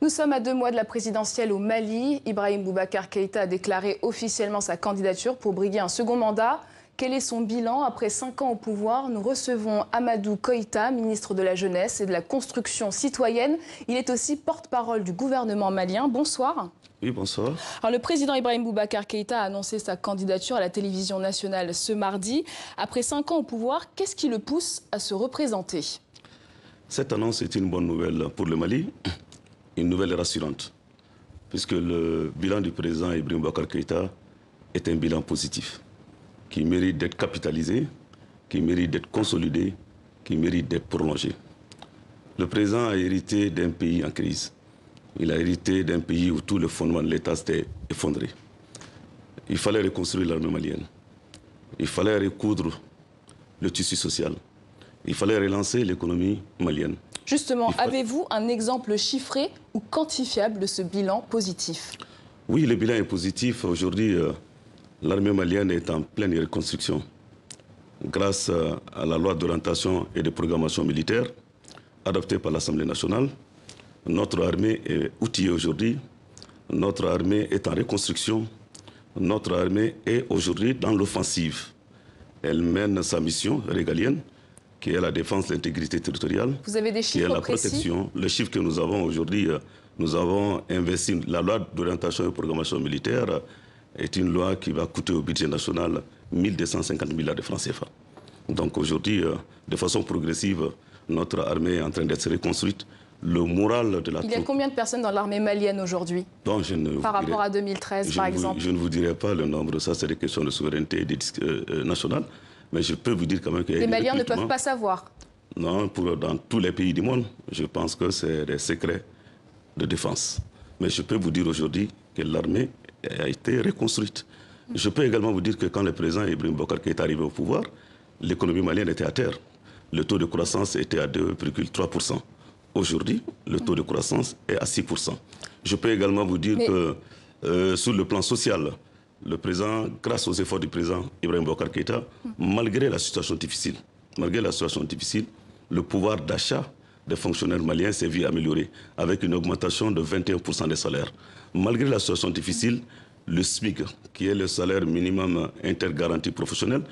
Nous sommes à deux mois de la présidentielle au Mali. Ibrahim Boubacar Keïta a déclaré officiellement sa candidature pour briguer un second mandat. Quel est son bilan après cinq ans au pouvoir Nous recevons Amadou Koïta, ministre de la Jeunesse et de la Construction citoyenne. Il est aussi porte-parole du gouvernement malien. Bonsoir. Oui, bonsoir. Alors, le président Ibrahim Boubacar Keïta a annoncé sa candidature à la télévision nationale ce mardi. Après cinq ans au pouvoir, qu'est-ce qui le pousse à se représenter Cette annonce est une bonne nouvelle pour le Mali une nouvelle rassurante, puisque le bilan du président Ibrahim Bakar Keita est un bilan positif, qui mérite d'être capitalisé, qui mérite d'être consolidé, qui mérite d'être prolongé. Le président a hérité d'un pays en crise. Il a hérité d'un pays où tout le fondement de l'État s'était effondré. Il fallait reconstruire l'armée malienne. Il fallait recoudre le tissu social. Il fallait relancer l'économie malienne. Justement, avez-vous un exemple chiffré ou quantifiable de ce bilan positif Oui, le bilan est positif. Aujourd'hui, euh, l'armée malienne est en pleine reconstruction grâce euh, à la loi d'orientation et de programmation militaire adoptée par l'Assemblée nationale. Notre armée est outillée aujourd'hui, notre armée est en reconstruction, notre armée est aujourd'hui dans l'offensive. Elle mène sa mission régalienne, qui est la défense de l'intégrité territoriale. Vous avez des chiffres qui la protection. Le chiffre que nous avons aujourd'hui, euh, nous avons investi. La loi d'orientation et programmation militaire euh, est une loi qui va coûter au budget national 1250 milliards de francs CFA. Donc aujourd'hui, euh, de façon progressive, notre armée est en train d'être reconstruite. Le moral de la Il y a combien de personnes dans l'armée malienne aujourd'hui Par rapport à 2013, par exemple Je ne vous dirai pas le nombre, ça c'est des questions de souveraineté nationale. Mais je peux vous dire quand même que... Les Maliens ne peuvent pas savoir. Non, pour, dans tous les pays du monde, je pense que c'est des secrets de défense. Mais je peux vous dire aujourd'hui que l'armée a été reconstruite. Je peux également vous dire que quand le président Ibrahim Bokar est arrivé au pouvoir, l'économie malienne était à terre. Le taux de croissance était à 2,3%. Aujourd'hui, le taux de croissance est à 6%. Je peux également vous dire que euh, sur le plan social, le président, grâce aux efforts du président Ibrahim Bokar Keïta, malgré la situation difficile, malgré la situation difficile, le pouvoir d'achat des fonctionnaires maliens s'est vu amélioré avec une augmentation de 21% des salaires. Malgré la situation difficile, le SMIC, qui est le salaire minimum intergaranti professionnel,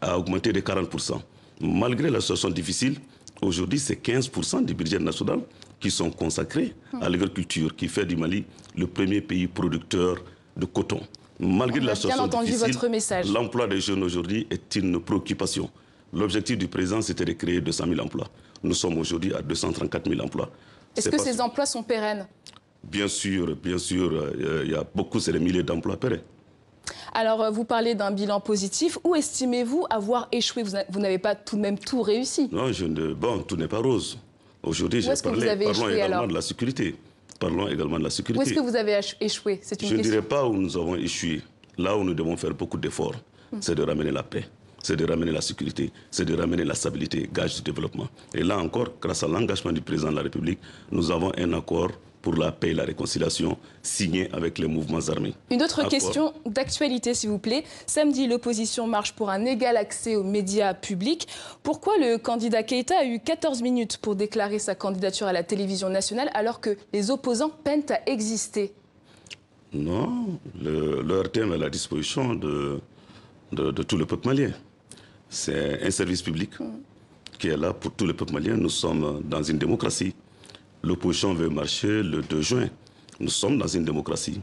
a augmenté de 40%. Malgré la situation difficile, aujourd'hui, c'est 15% du budget national qui sont consacrés à l'agriculture, qui fait du Mali le premier pays producteur de coton. Malgré la situation difficile, l'emploi des jeunes aujourd'hui est une préoccupation. L'objectif du président, c'était de créer 200 000 emplois. Nous sommes aujourd'hui à 234 000 emplois. Est-ce que ces emplois sont pérennes Bien sûr, bien sûr. Euh, il y a beaucoup, c'est des milliers d'emplois pérennes. Alors, euh, vous parlez d'un bilan positif. Où estimez-vous avoir échoué Vous n'avez pas tout de même tout réussi. Non, je ne... bon, tout n'est pas rose. Aujourd'hui, j'ai parlé, que vous avez échoué, également de la sécurité. Parlons également de la sécurité. Où est-ce que vous avez échoué une Je ne dirais pas où nous avons échoué. Là où nous devons faire beaucoup d'efforts, hmm. c'est de ramener la paix, c'est de ramener la sécurité, c'est de ramener la stabilité, gage du développement. Et là encore, grâce à l'engagement du président de la République, nous avons un accord pour la paix et la réconciliation signée avec les mouvements armés. Une autre question d'actualité, s'il vous plaît. Samedi, l'opposition marche pour un égal accès aux médias publics. Pourquoi le candidat Keita a eu 14 minutes pour déclarer sa candidature à la télévision nationale alors que les opposants peinent à exister Non, le, thème est à la disposition de, de, tout le peuple malien. C'est un service public mm. qui est là pour tout le peuple malien. Nous sommes dans une démocratie. L'opposition veut marcher le 2 juin. Nous sommes dans une démocratie.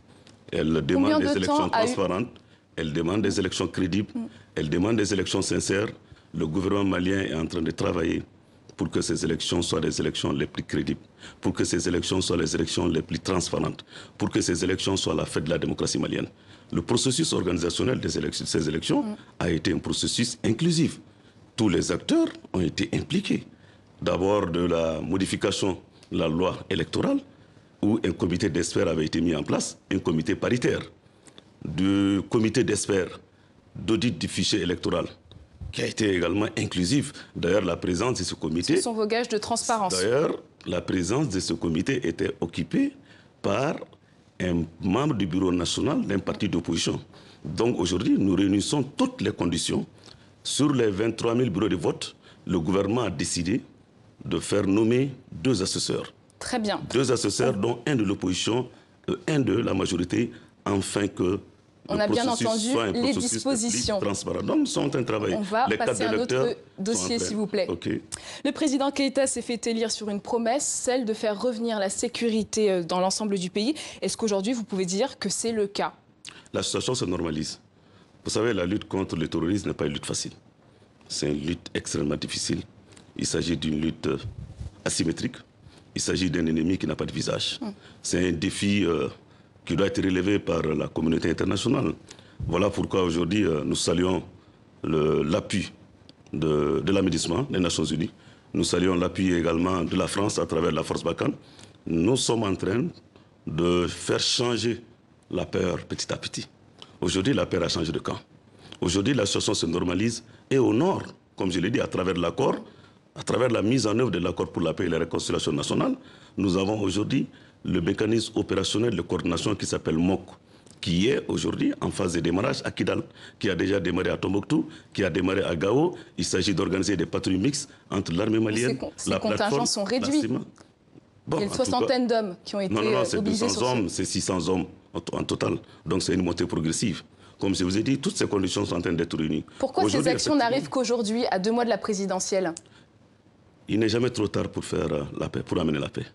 Elle demande des élections transparentes, elle demande des élections crédibles, mm. elle demande des élections sincères. Le gouvernement malien est en train de travailler pour que ces élections soient les élections les plus crédibles, pour que ces élections soient les élections les plus transparentes, pour que ces élections soient la fête de la démocratie malienne. Le processus organisationnel de ces élections mm. a été un processus inclusif. Tous les acteurs ont été impliqués. D'abord de la modification la loi électorale, où un comité d'experts avait été mis en place, un comité paritaire, du comité d'experts d'audit du fichier électoral, qui a été également inclusif. D'ailleurs, la présence de ce comité... Ce sont vos gages de transparence. D'ailleurs, la présence de ce comité était occupée par un membre du bureau national d'un parti d'opposition. Donc aujourd'hui, nous réunissons toutes les conditions. Sur les 23 000 bureaux de vote, le gouvernement a décidé de faire nommer deux assesseurs. Très bien. Deux assesseurs, dont un de l'opposition, euh, un de la majorité, afin que on a bien entendu les dispositions. Donc, sont On va passer à un autre dossier, s'il vous plaît. Le président Keïta s'est fait élire sur une promesse, celle de faire revenir la sécurité euh, dans l'ensemble du pays. Est-ce qu'aujourd'hui, vous pouvez dire que c'est le cas La situation se normalise. Vous savez, la lutte contre le terrorisme n'est pas une lutte facile. C'est une lutte extrêmement difficile. Il s'agit d'une lutte euh, asymétrique. Il s'agit d'un ennemi qui n'a pas de visage. Hmm. C'est un défi euh, qui doit être relevé par la communauté internationale. Voilà pourquoi aujourd'hui, euh, nous saluons l'appui de, de des Nations Unies. Nous saluons l'appui également de la France à travers la force Balkan. Nous sommes en train de faire changer la peur petit à petit. Aujourd'hui, la peur a changé de camp. Aujourd'hui, la situation se normalise et au nord, comme je l'ai dit, à travers l'accord, à travers la mise en œuvre de l'accord pour la paix et la réconciliation nationale, nous avons aujourd'hui le mécanisme opérationnel de coordination qui s'appelle MOC, qui est aujourd'hui en phase de démarrage à Kidal, qui a déjà démarré à Tombouctou, qui a démarré à Gao. Il s'agit d'organiser des patrouilles mixtes entre l'armée malienne, la plateforme... Ces contingents sont réduits. Il y a une soixantaine d'hommes qui ont été non, non, non, 200 hommes, C'est 600 hommes en total. Donc c'est une montée progressive. Comme je vous ai dit, toutes ces conditions sont en train d'être réunies. Pourquoi ces actions n'arrivent qu'aujourd'hui, à deux mois de la présidentielle il n'est jamais trop tard pour faire euh, la paix, pour amener la paix.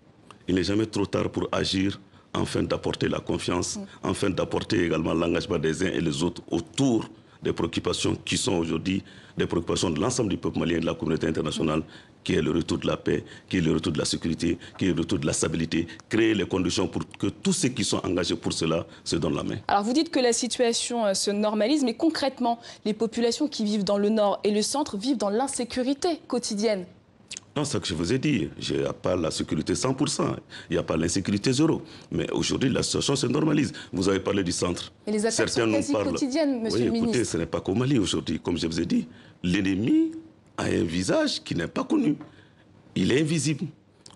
Il n'est jamais trop tard pour agir afin d'apporter la confiance, afin mm. d'apporter également l'engagement des uns et des autres autour des préoccupations qui sont aujourd'hui des préoccupations de l'ensemble du peuple malien et de la communauté internationale, mm. qui est le retour de la paix, qui est le retour de la sécurité, qui est le retour de la stabilité, créer les conditions pour que tous ceux qui sont engagés pour cela se donnent la main. Alors vous dites que la situation euh, se normalise, mais concrètement, les populations qui vivent dans le nord et le centre vivent dans l'insécurité quotidienne. Non, c'est ce que je vous ai dit. Il n'y a pas la sécurité 100%, il n'y a pas l'insécurité zéro. Mais aujourd'hui, la situation se normalise. Vous avez parlé du centre. Certains sont parlent. quotidiennes, écoutez, ce n'est pas qu'au Mali aujourd'hui, comme je vous ai dit. L'ennemi a un visage qui n'est pas connu. Il est invisible,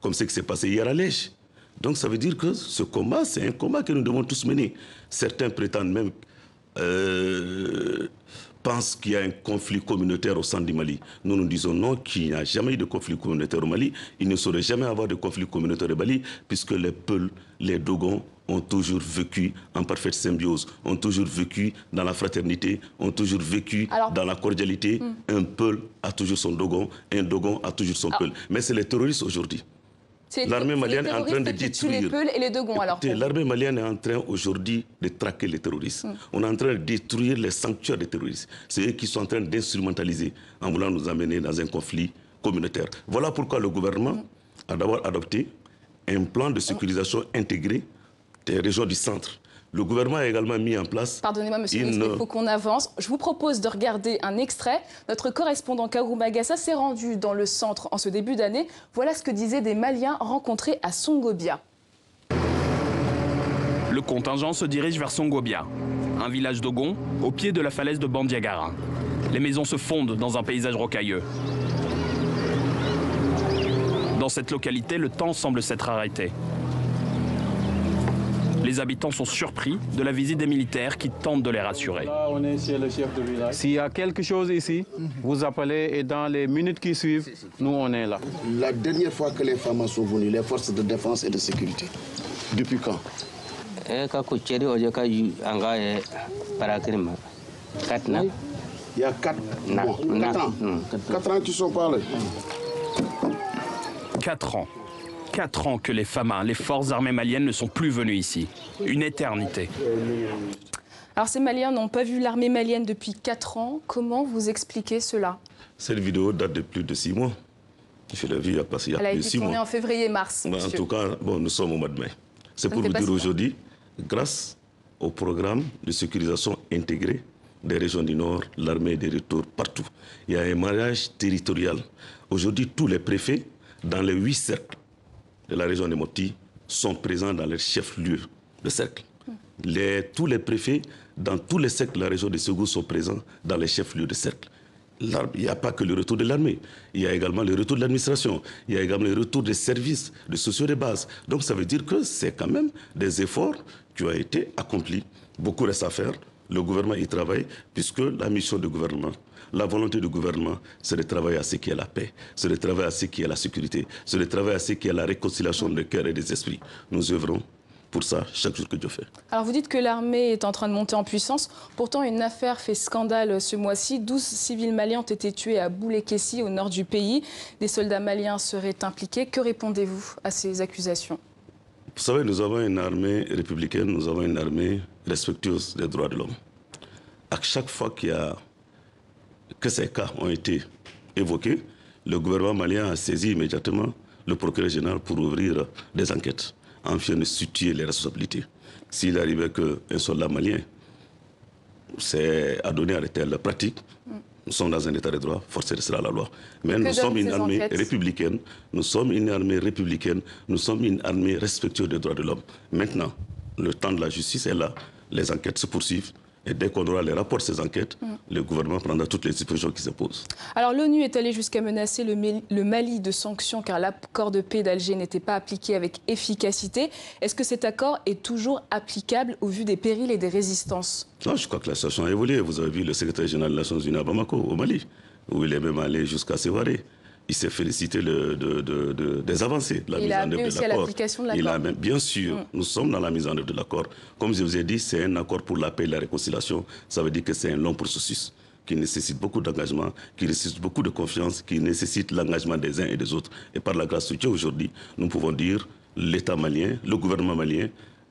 comme ce qui s'est passé hier à Lège. Donc ça veut dire que ce combat, c'est un combat que nous devons tous mener. Certains prétendent même euh, pense qu'il y a un conflit communautaire au sein du Mali. Nous nous disons non, qu'il n'y a jamais eu de conflit communautaire au Mali. Il ne saurait jamais avoir de conflit communautaire au Mali, puisque les Peuls, les Dogons ont toujours vécu en parfaite symbiose, ont toujours vécu dans la fraternité, ont toujours vécu dans la cordialité. Hmm. Un Peul a toujours son Dogon, un Dogon a toujours son ah. Peul. Mais c'est les terroristes aujourd'hui L'armée malienne est en train de détruire. Les et L'armée malienne est en train aujourd'hui de traquer les terroristes. Hmm. On est en train de détruire les sanctuaires des terroristes. C'est eux qui sont en train d'instrumentaliser en voulant nous amener dans un conflit communautaire. Voilà pourquoi le gouvernement hmm. a d'abord adopté un plan de sécurisation intégré des régions du centre le gouvernement a également mis en place... Pardonnez-moi, monsieur il faut qu'on avance. Je vous propose de regarder un extrait. Notre correspondant Karou Magassa s'est rendu dans le centre en ce début d'année. Voilà ce que disaient des Maliens rencontrés à Songobia. Le contingent se dirige vers Songobia, un village d'Ogon au pied de la falaise de Bandiagara. Les maisons se fondent dans un paysage rocailleux. Dans cette localité, le temps semble s'être arrêté. Les habitants sont surpris de la visite des militaires qui tentent de les rassurer. S'il y a quelque chose ici, vous appelez et dans les minutes qui suivent, nous on est là. La dernière fois que les femmes sont venues, les forces de défense et de sécurité. Depuis quand eh, ans. E Il y a 4 ans. Mm, quatre ans qui sont là Quatre ans. 4 ans que les FAMA, les forces armées maliennes, ne sont plus venues ici. Une éternité. Alors ces Maliens n'ont pas vu l'armée malienne depuis quatre ans. Comment vous expliquez cela Cette vidéo date de plus de six mois. Je l'ai vue il y a, plus de 6 mois. Elle est en février-mars. en tout cas, bon, nous sommes au mois de mai. C'est pour vous dire aujourd'hui, grâce au programme de sécurisation intégrée des régions du Nord, l'armée est de retour partout. Il y a un mariage territorial. Aujourd'hui, tous les préfets, dans les huit cercles, la région des Mopti sont présents dans les chefs lieux de cercle. Les, tous les préfets dans tous les cercles de la région de Ségou sont présents dans les chefs-lieux de cercle. Il n'y a pas que le retour de l'armée, il y a également le retour de l'administration, il y a également le retour des services, des sociaux de base. Donc ça veut dire que c'est quand même des efforts qui ont été accomplis. Beaucoup reste à faire, le gouvernement y travaille puisque la mission du gouvernement, la volonté du gouvernement, c'est de travailler à ce qui est la paix, c'est de travailler à ce qui est la sécurité, c'est de travailler à ce qui est la réconciliation des cœurs et des esprits. Nous œuvrons pour ça chaque jour que Dieu fait. Alors vous dites que l'armée est en train de monter en puissance. Pourtant, une affaire fait scandale ce mois-ci. 12 civils maliens ont été tués à Boulekessi, au nord du pays. Des soldats maliens seraient impliqués. Que répondez-vous à ces accusations vous savez, nous avons une armée républicaine, nous avons une armée respectueuse des droits de l'homme. À chaque fois qu'il a, que ces cas ont été évoqués, le gouvernement malien a saisi immédiatement le procureur général pour ouvrir des enquêtes, afin de situer les responsabilités. S'il arrivait qu'un soldat malien s'est adonné à de telles pratiques, nous sommes dans un état de droit, forcé restera la loi. Mais nous sommes une armée républicaine, nous sommes une armée républicaine, nous sommes une armée respectueuse des droits de l'homme. Maintenant, le temps de la justice est là, les enquêtes se poursuivent, et dès qu'on aura les rapports de ces enquêtes, mm. le gouvernement prendra toutes les dispositions qui se posent. Alors l'ONU est allée jusqu'à menacer le, Mali de sanctions car l'accord de paix d'Alger n'était pas appliqué avec efficacité. Est-ce que cet accord est toujours applicable au vu des périls et des résistances Non, je crois que la situation a évolué. Vous avez vu le secrétaire général des Nations Unies à Bamako, au Mali, où il est même allé jusqu'à Sévaré il s'est félicité des avancées de la il mise en œuvre de l'accord. bien sûr, mm. nous sommes dans la mise en œuvre de l'accord. Comme je vous ai dit, c'est un accord pour la paix et la réconciliation. Ça veut dire que c'est un long processus qui nécessite beaucoup d'engagement, qui nécessite beaucoup de confiance, qui nécessite l'engagement des uns et des autres. Et par la grâce de Dieu aujourd'hui, nous pouvons dire l'État malien, le gouvernement malien,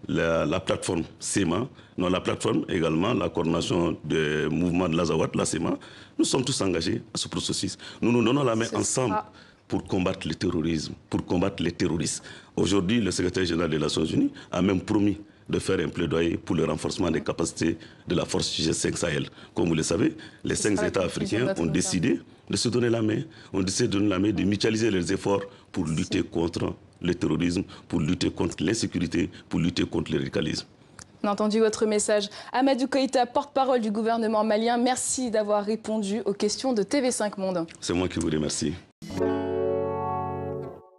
la, plateforme CEMA, non, la plateforme également, la coordination du mouvement de l'Azawat, la CEMA, nous sommes tous engagés à ce processus. Nous nous donnons la main ensemble pour combattre le terrorisme, pour combattre les terroristes. Aujourd'hui, le secrétaire général des Nations Unies a même promis de faire un plaidoyer pour le renforcement des capacités de la force G5 Sahel. Comme vous le savez, les cinq États africains ont décidé de se donner la main, ont décidé de donner la main, de mutualiser leurs efforts pour lutter contre le terrorisme, pour lutter contre l'insécurité, pour lutter contre le radicalisme. On a entendu votre message. Amadou Koïta, porte-parole du gouvernement malien, merci d'avoir répondu aux questions de TV5 Monde. C'est moi qui vous remercie.